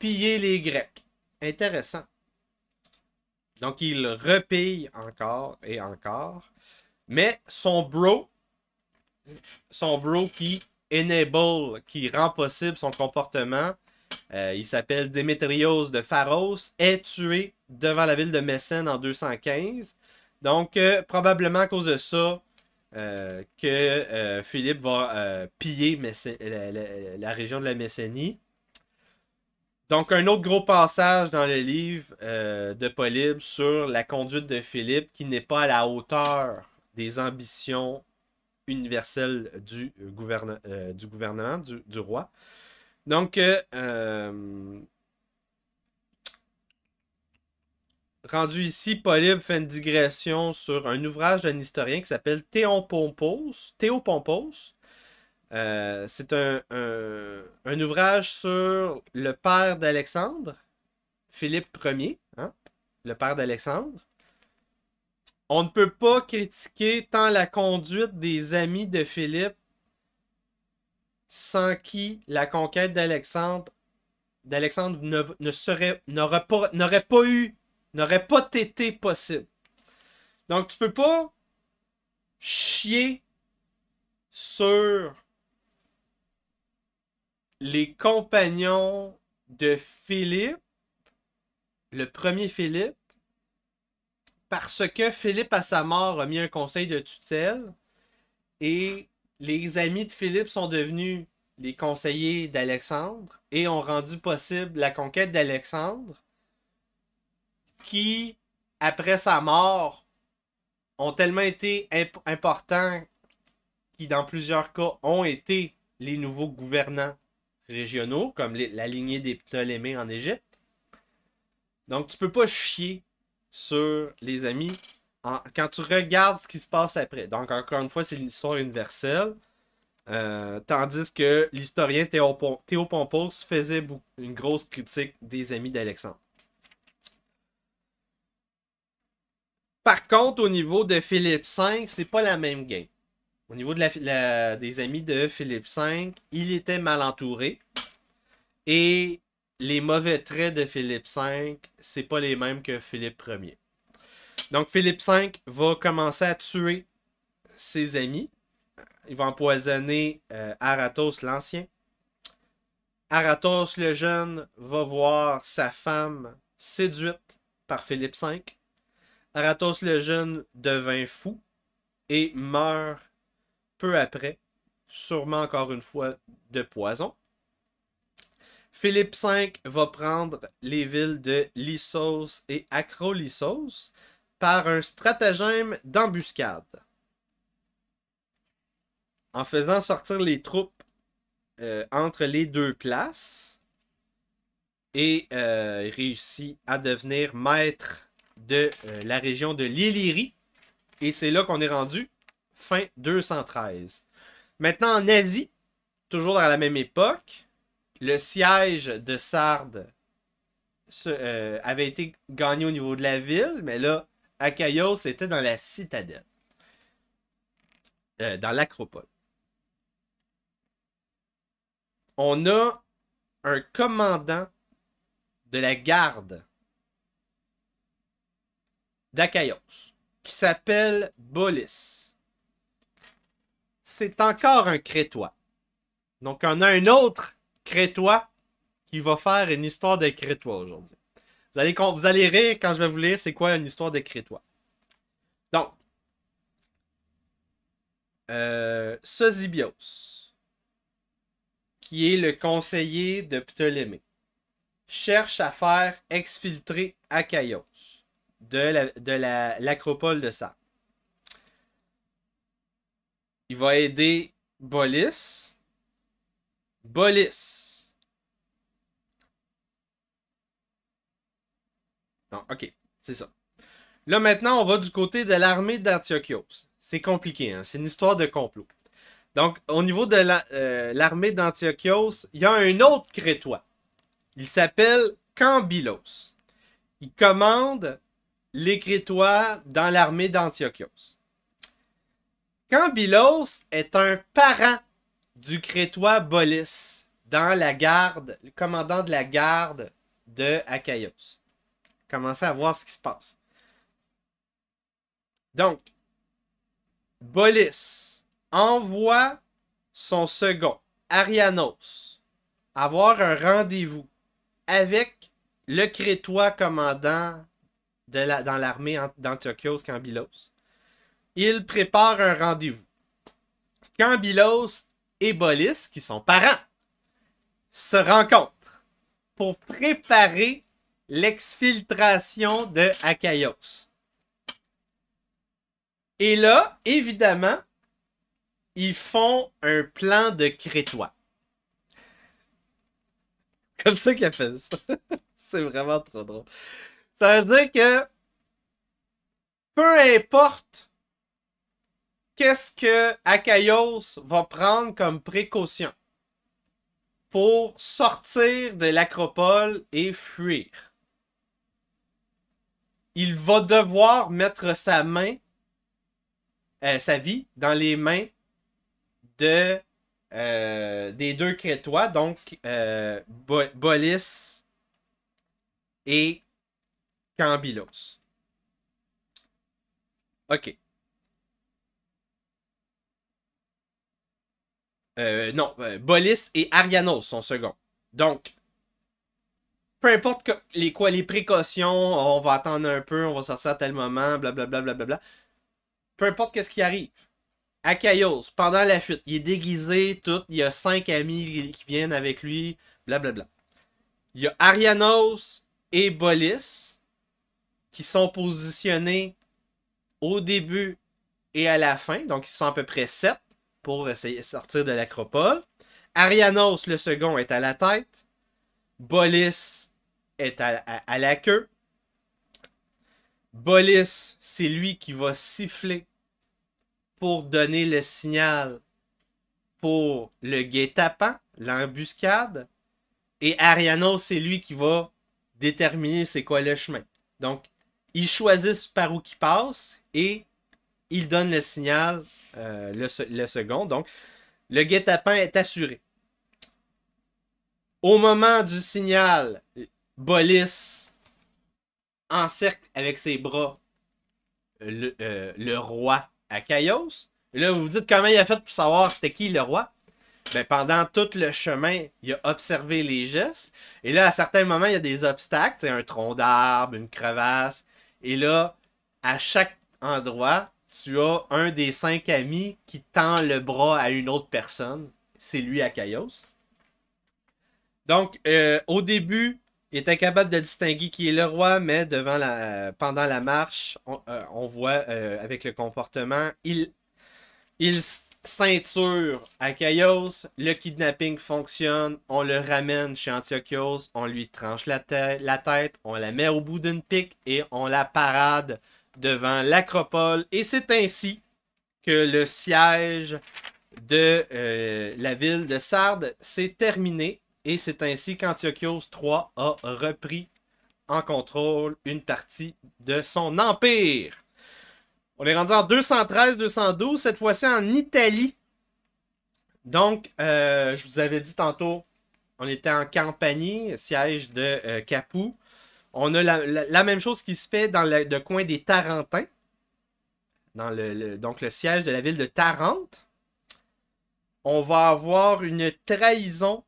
piller les Grecs. Intéressant. Donc, il repille encore et encore. Mais son bro, son bro qui enable, qui rend possible son comportement, euh, il s'appelle Démétrios de Pharos, est tué devant la ville de Messène en 215. Donc, euh, probablement à cause de ça, euh, que euh, Philippe va euh, piller la, région de la Messénie. Donc, un autre gros passage dans le livre de Polybe sur la conduite de Philippe qui n'est pas à la hauteur des ambitions universelles du, gouvernement, du, roi. Donc, rendu ici, Polybe fait une digression sur un ouvrage d'un historien qui s'appelle Théopompos. Pompos. Théo Pompos. Euh, c'est un, ouvrage sur le père d'Alexandre, Philippe Ier, hein, le père d'Alexandre. On ne peut pas critiquer tant la conduite des amis de Philippe sans qui la conquête d'Alexandre d'Alexandre n'aurait pas, pas eu n'aurait pas été possible. Donc, tu peux pas chier sur les compagnons de Philippe, le premier Philippe, parce que Philippe, à sa mort, a mis un conseil de tutelle et les amis de Philippe sont devenus les conseillers d'Alexandre et ont rendu possible la conquête d'Alexandre qui, après sa mort, ont tellement été importants qui, dans plusieurs cas, ont été les nouveaux gouvernants régionaux, comme la lignée des Ptolémées en Égypte. Donc, tu peux pas chier sur les amis quand tu regardes ce qui se passe après. Donc, encore une fois, c'est une histoire universelle. Euh, tandis que l'historien Théopompos faisait une grosse critique des amis d'Alexandre. Par contre, au niveau de Philippe 5, c'est pas la même game. Au niveau des amis de Philippe V, il était mal entouré. Et les mauvais traits de Philippe 5, c'est pas les mêmes que Philippe Ier. Donc Philippe V va commencer à tuer ses amis. Il va empoisonner euh, Aratos l'ancien. Aratos le jeune va voir sa femme séduite par Philippe V. Aratos le jeune devint fou et meurt peu après, sûrement encore une fois de poison. Philippe V va prendre les villes de Lysos et Acrolissos par un stratagème d'embuscade. En faisant sortir les troupes euh, entre les deux places, et euh, réussit à devenir maître de euh, la région de l'Illyrie. Et c'est là qu'on est rendu, fin 213. Maintenant, en Asie, toujours à la même époque, le siège de Sardes euh, avait été gagné au niveau de la ville, mais là, Cayo, était dans la citadelle, euh, dans l'acropole. On a un commandant de la garde d'Akaios, qui s'appelle Bolis. C'est encore un crétois. Donc, on a un autre crétois qui va faire une histoire des crétois aujourd'hui. Vous allez, vous allez rire quand je vais vous lire c'est quoi une histoire de crétois. Donc, euh, Sosibios, qui est le conseiller de Ptolémée, cherche à faire exfiltrer Akaios de l'acropole de, la, de Il va aider Bolis. Bolis. Donc, ok, c'est ça. Là maintenant, on va du côté de l'armée d'Antiochios. C'est compliqué, hein? c'est une histoire de complot. Donc, au niveau de euh, l'armée la, d'Antiochios, il y a un autre Crétois. Il s'appelle Cambylos. Il commande Crétois dans l'armée d'Antiochos. Cambylos est un parent du crétois Bolis dans la garde, le commandant de la garde de Achaïos Commencez à voir ce qui se passe. Donc, Bolis envoie son second, Arianos, avoir un rendez-vous avec le crétois commandant dans l'armée d'Antiochos Cambylos. Il prépare un rendez-vous. Cambylos et Bolis, qui sont parents, se rencontrent pour préparer l'exfiltration de Akaios. Et là, évidemment, ils font un plan de crétois. Comme ça qu'ils fait ça. C'est vraiment trop drôle cest à dire que peu importe qu'est-ce que Akaios va prendre comme précaution pour sortir de l'acropole et fuir. Il va devoir mettre sa main, euh, sa vie, dans les mains de, euh, des deux Crétois, donc euh, Bolis et Cambylos. OK. Euh, non, euh, Bolis et Arianos sont seconds. Donc, peu importe les quoi, précautions, on va attendre un peu, on va sortir à tel moment, blablabla, bla. Peu importe qu'est-ce qui arrive. Akaios, pendant la fuite, il est déguisé, tout, il y a cinq amis qui viennent avec lui, blablabla. Il y a Arianos et Bolis qui sont positionnés au début et à la fin. Donc, ils sont à peu près 7 pour essayer de sortir de l'acropole. Arianos, le second, est à la tête. Bolis est à, la queue. Bolis, c'est lui qui va siffler pour donner le signal pour le guet-apens, l'embuscade. Et Arianos, c'est lui qui va déterminer c'est quoi le chemin. Donc, ils choisissent par où qu'ils passent et ils donnent le signal euh, le, second. Donc, le guet-apens est assuré. Au moment du signal, Bolis encercle avec ses bras le, euh, roi à Kaios. Là, vous vous dites comment il a fait pour savoir c'était qui le roi. Ben, pendant tout le chemin, il a observé les gestes. Et là, à certains moments, il y a des obstacles. un tronc d'arbre, une crevasse. Et là, à chaque endroit, tu as un des cinq amis qui tend le bras à une autre personne. C'est lui à Kaios. Donc, euh, au début, il est incapable de distinguer qui est le roi, mais devant la, pendant la marche, on, euh, voit euh, avec le comportement, il, il, ceinture à caïos le kidnapping fonctionne, on le ramène chez Antiochios, on lui tranche la, tête, on la met au bout d'une pique et on la parade devant l'acropole. Et c'est ainsi que le siège de euh, la ville de Sardes s'est terminé et c'est ainsi qu'Antiochus III a repris en contrôle une partie de son empire. On est rendu en 213-212, cette fois-ci en Italie. Donc, euh, je vous avais dit tantôt, on était en Campanie, siège de euh, Capoue. On a la, même chose qui se fait dans le, coin des Tarentins, dans donc le siège de la ville de Tarente. On va avoir une trahison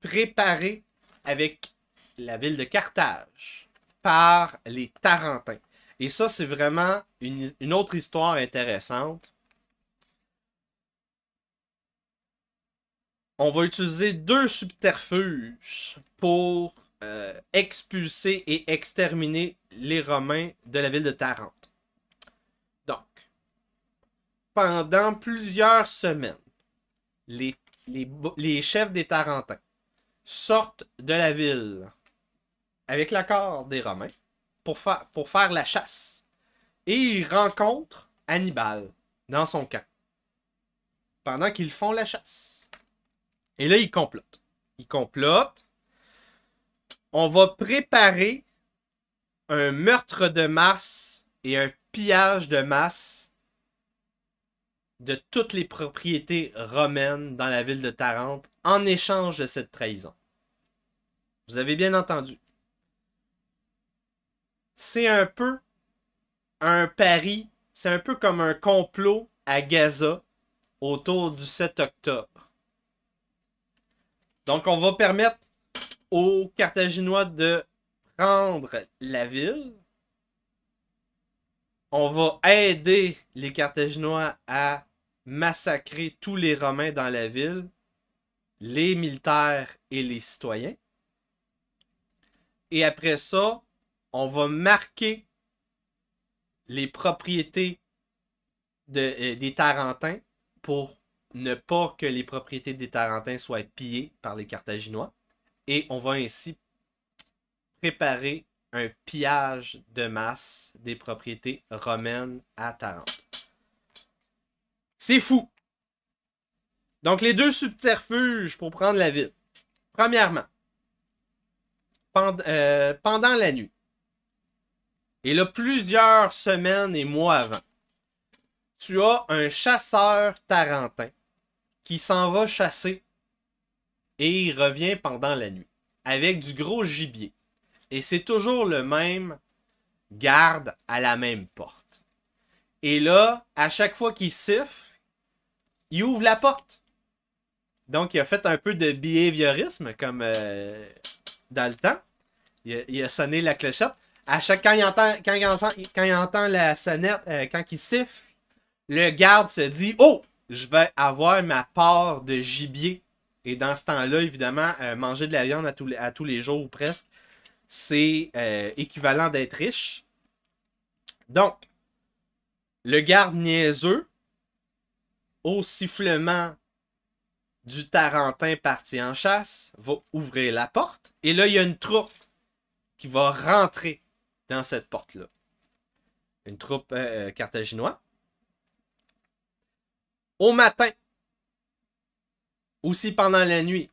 préparée avec la ville de Carthage par les Tarentins. Et ça, c'est vraiment une, autre histoire intéressante. On va utiliser deux subterfuges pour euh, expulser et exterminer les Romains de la ville de Tarente. Donc, pendant plusieurs semaines, les, les, les chefs des Tarentins sortent de la ville avec l'accord des Romains pour, pour faire la chasse. Et il rencontre Hannibal dans son camp. Pendant qu'ils font la chasse. Et là, il complote. Il complote. On va préparer un meurtre de masse et un pillage de masse de toutes les propriétés romaines dans la ville de Tarente en échange de cette trahison. Vous avez bien entendu c'est un peu un pari, c'est un peu comme un complot à Gaza autour du 7 octobre. Donc, on va permettre aux Carthaginois de prendre la ville. On va aider les Carthaginois à massacrer tous les Romains dans la ville, les militaires et les citoyens. Et après ça, on va marquer les propriétés euh, des Tarentins pour ne pas que les propriétés des Tarentins soient pillées par les Carthaginois. Et on va ainsi préparer un pillage de masse des propriétés romaines à Tarente. C'est fou! Donc, les deux subterfuges pour prendre la ville. Premièrement, euh, pendant la nuit, et là, plusieurs semaines et mois avant, tu as un chasseur tarentin qui s'en va chasser et il revient pendant la nuit avec du gros gibier. Et c'est toujours le même garde à la même porte. Et là, à chaque fois qu'il siffle, il ouvre la porte. Donc, il a fait un peu de behaviorisme comme euh, dans le temps. il a, sonné la clochette. À chaque, quand, il entend, quand, il entend, quand entend la sonnette, euh, quand il siffle, le garde se dit Oh, je vais avoir ma part de gibier. Et dans ce temps-là, évidemment, euh, manger de la viande à, à, tous les jours ou presque, c'est euh, équivalent d'être riche. Donc, le garde niaiseux, au sifflement du Tarentin parti en chasse, va ouvrir la porte. Et là, il y a une troupe qui va rentrer dans cette porte-là. Une troupe euh, euh, carthaginoise. Au matin, aussi pendant la nuit,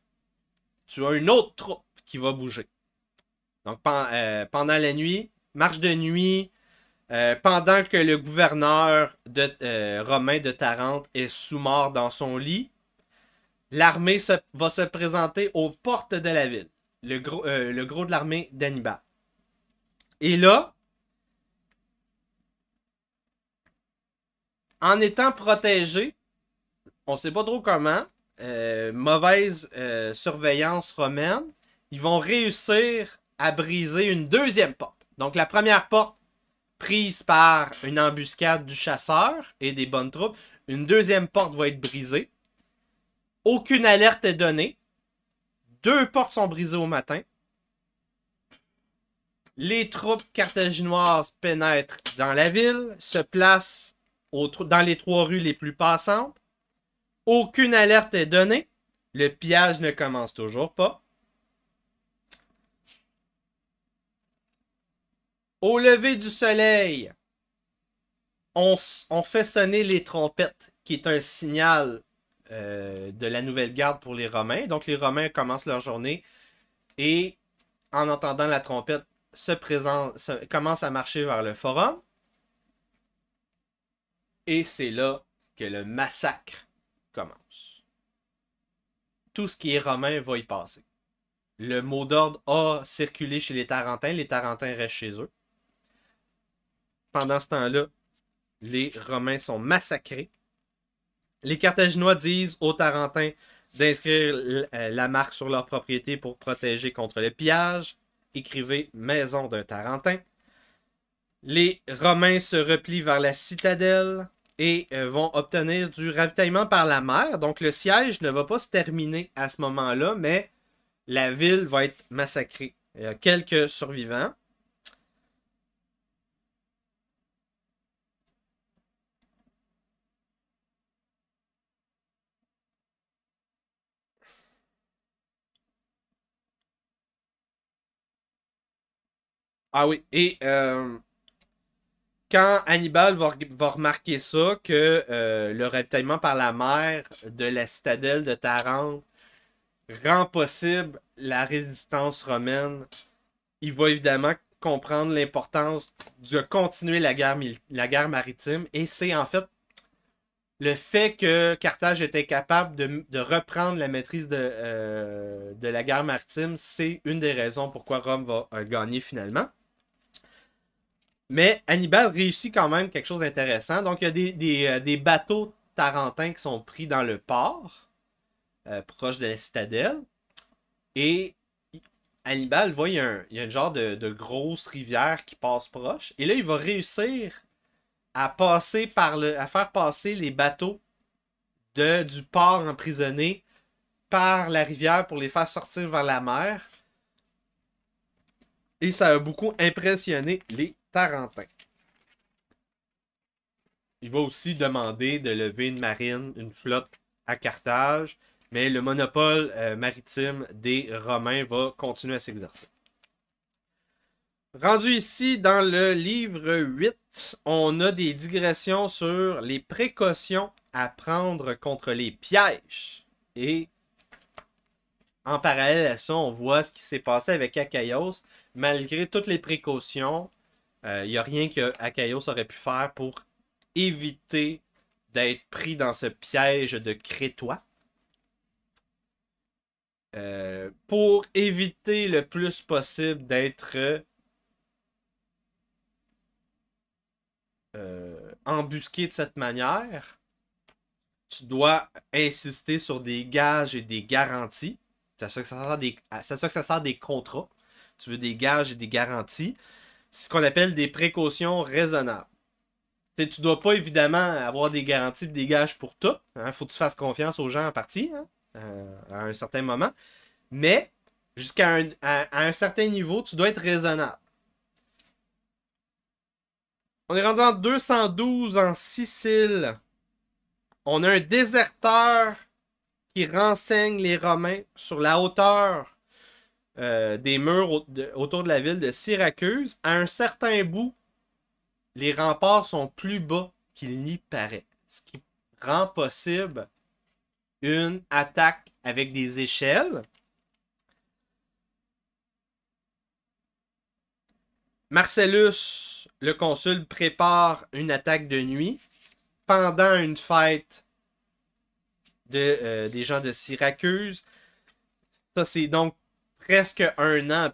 tu as une autre troupe qui va bouger. Donc euh, pendant la nuit, marche de nuit, pendant que le gouverneur romain de Tarente est sous-mort dans son lit, l'armée va se présenter aux portes de la ville, le gros, le gros de l'armée d'Hannibal. Et là, en étant protégés, on ne sait pas trop comment, euh, mauvaise euh, surveillance romaine, ils vont réussir à briser une deuxième porte. Donc la première porte prise par une embuscade du chasseur et des bonnes troupes, une deuxième porte va être brisée. Aucune alerte est donnée. Deux portes sont brisées au matin. Les troupes carthaginoises pénètrent dans la ville, se placent dans les trois rues les plus passantes. Aucune alerte est donnée. Le pillage ne commence toujours pas. Au lever du soleil, on, fait sonner les trompettes, qui est un signal euh, de la nouvelle garde pour les Romains. Donc les Romains commencent leur journée et en entendant la trompette, se commence à marcher vers le forum. Et c'est là que le massacre commence. Tout ce qui est romain va y passer. Le mot d'ordre a circulé chez les Tarentins. Les Tarentins restent chez eux. Pendant ce temps-là, les Romains sont massacrés. Les Carthaginois disent aux Tarentins d'inscrire euh, la marque sur leur propriété pour protéger contre le pillage écrivez Maison de Tarentin. Les Romains se replient vers la citadelle et euh, vont obtenir du ravitaillement par la mer. Donc le siège ne va pas se terminer à ce moment-là, mais la ville va être massacrée. Il y a quelques survivants. Ah oui, et euh, quand Hannibal va, remarquer ça, que euh, le ravitaillement par la mer de la citadelle de Tarente rend possible la résistance romaine, il va évidemment comprendre l'importance de continuer la guerre, la guerre maritime. Et c'est en fait le fait que Carthage était capable de, reprendre la maîtrise euh, de, la guerre maritime, c'est une des raisons pourquoi Rome va gagner finalement. Mais Hannibal réussit quand même quelque chose d'intéressant. Donc, il y a des, euh, bateaux tarentins qui sont pris dans le port, euh, proche de la citadelle. Et Hannibal voit, il y a un, genre de, de, grosse rivière qui passe proche. Et là, il va réussir à, passer par le, à faire passer les bateaux de, du port emprisonné par la rivière pour les faire sortir vers la mer. Et ça a beaucoup impressionné les Tarentin. Il va aussi demander de lever une marine, une flotte à Carthage, mais le monopole euh, maritime des Romains va continuer à s'exercer. Rendu ici dans le livre 8, on a des digressions sur les précautions à prendre contre les pièges. Et en parallèle à ça, on voit ce qui s'est passé avec Achaïos. Malgré toutes les précautions, il euh, n'y a rien que Akaios aurait pu faire pour éviter d'être pris dans ce piège de crétois. Euh, pour éviter le plus possible d'être euh, embusqué de cette manière, tu dois insister sur des gages et des garanties. C'est à ça que ça ça sert des contrats. Tu veux des gages et des garanties ce qu'on appelle des précautions raisonnables. Tu ne dois pas évidemment avoir des garanties de des pour tout. Il hein. faut que tu fasses confiance aux gens en partie, hein, euh, à un certain moment. Mais jusqu'à un, un certain niveau, tu dois être raisonnable. On est rendu en 212 en Sicile. On a un déserteur qui renseigne les Romains sur la hauteur euh, des murs autour de la ville de Syracuse, à un certain bout, les remparts sont plus bas qu'il n'y paraît. Ce qui rend possible une attaque avec des échelles. Marcellus, le consul, prépare une attaque de nuit pendant une fête de, euh, des gens de Syracuse. Ça, c'est donc presque un an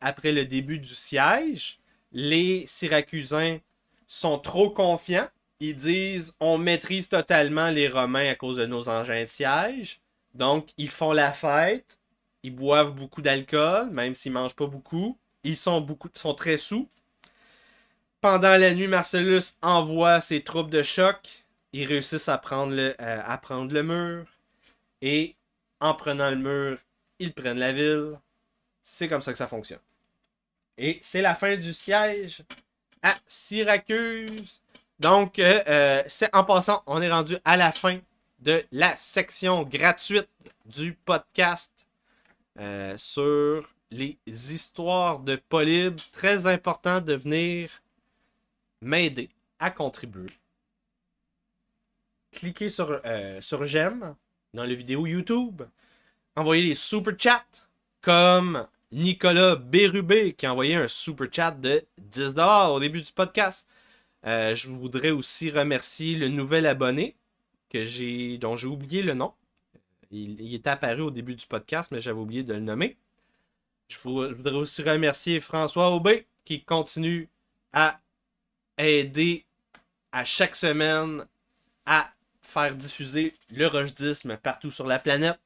après, le début du siège, les Syracusains sont trop confiants. Ils disent on maîtrise totalement les Romains à cause de nos engins de siège. Donc, ils font la fête. Ils boivent beaucoup d'alcool, même s'ils mangent pas beaucoup. Ils sont, beaucoup, sont très sous. Pendant la nuit, Marcellus envoie ses troupes de choc. Ils réussissent à prendre le, euh, à prendre le mur. Et en prenant le mur, ils prennent la ville. C'est comme ça que ça fonctionne. Et c'est la fin du siège à Syracuse. Donc, euh, euh, c'est en passant, on est rendu à la fin de la section gratuite du podcast euh, sur les histoires de Polybe. Très important de venir m'aider à contribuer. Cliquez sur, sur j'aime dans la vidéo YouTube envoyer des super chats comme Nicolas Bérubé qui a envoyé un super chat de 10$ au début du podcast. Euh, je voudrais aussi remercier le nouvel abonné que dont j'ai oublié le nom. Il, est apparu au début du podcast, mais j'avais oublié de le nommer. Je, voudrais aussi remercier François Aubé qui continue à aider à chaque semaine à faire diffuser le rushdisme partout sur la planète.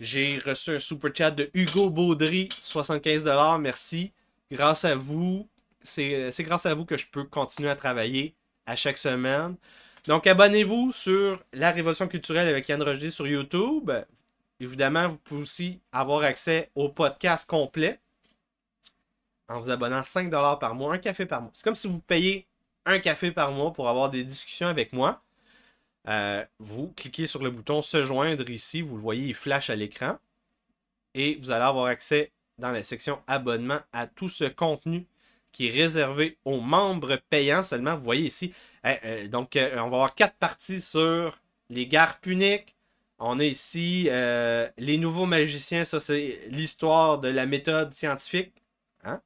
J'ai reçu un super chat de Hugo Baudry, 75$, merci. Grâce à vous, c'est grâce à vous que je peux continuer à travailler à chaque semaine. Donc abonnez-vous sur La Révolution culturelle avec Yann Roger sur YouTube. Évidemment, vous pouvez aussi avoir accès au podcast complet en vous abonnant 5$ par mois, un café par mois. C'est comme si vous payez un café par mois pour avoir des discussions avec moi. Euh, vous cliquez sur le bouton Se joindre ici, vous le voyez, il flash à l'écran. Et vous allez avoir accès dans la section abonnement à tout ce contenu qui est réservé aux membres payants seulement. Vous voyez ici, euh, euh, donc on va avoir quatre parties sur les gares puniques. On a ici les nouveaux magiciens, ça c'est l'histoire de la méthode scientifique. Hein?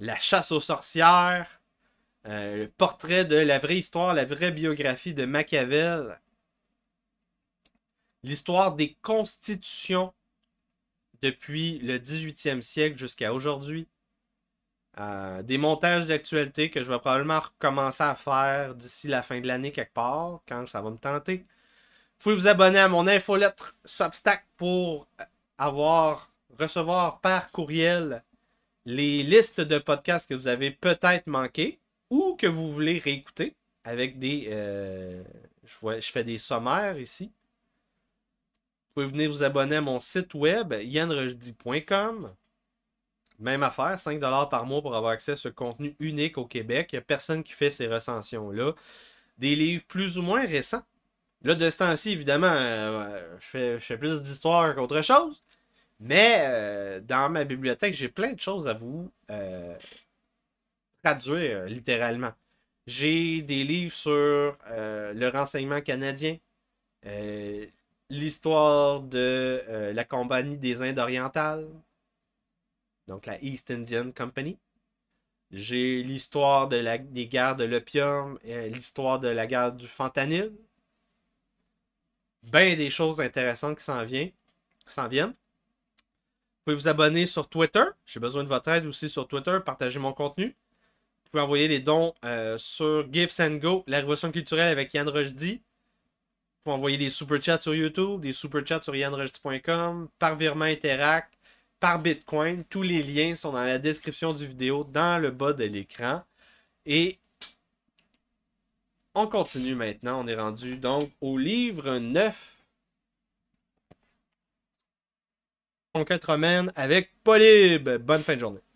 La chasse aux sorcières. Euh, le portrait de la vraie histoire, la vraie biographie de Machiavel. L'histoire des constitutions depuis le 18e siècle jusqu'à aujourd'hui. Euh, des montages d'actualité que je vais probablement recommencer à faire d'ici la fin de l'année quelque part, quand ça va me tenter. Vous pouvez vous abonner à mon infolettre Substack pour avoir, recevoir par courriel les listes de podcasts que vous avez peut-être manquées ou que vous voulez réécouter avec des. Euh, je, fais des sommaires ici. Vous pouvez venir vous abonner à mon site web, yannredi.com. Même affaire, 5$ par mois pour avoir accès à ce contenu unique au Québec. Il n'y a personne qui fait ces recensions-là. Des livres plus ou moins récents. Là, de ce temps-ci, évidemment, euh, euh, je, fais, plus d'histoire qu'autre chose. Mais dans ma bibliothèque, j'ai plein de choses à vous traduire euh, littéralement. J'ai des livres sur euh, le renseignement canadien, euh, l'histoire de la compagnie des Indes orientales, donc la East Indian Company. J'ai l'histoire de la, des guerres de l'opium, l'histoire de la guerre du fentanyl. Bien des choses intéressantes qui s'en viennent. S'en viennent. Vous pouvez vous abonner sur Twitter. J'ai besoin de votre aide aussi sur Twitter. Partagez mon contenu. Vous pouvez envoyer les dons euh, sur Gifts and Go, la révolution culturelle avec Yann Rojdi. Vous pouvez envoyer des super chats sur YouTube, des super chats sur YannRojdi.com, par virement Interact, par Bitcoin. Tous les liens sont dans la description du vidéo, dans le bas de l'écran. Et on continue maintenant. On est rendu donc au livre 9. Conquête romaine avec Polybe. Bonne fin de journée.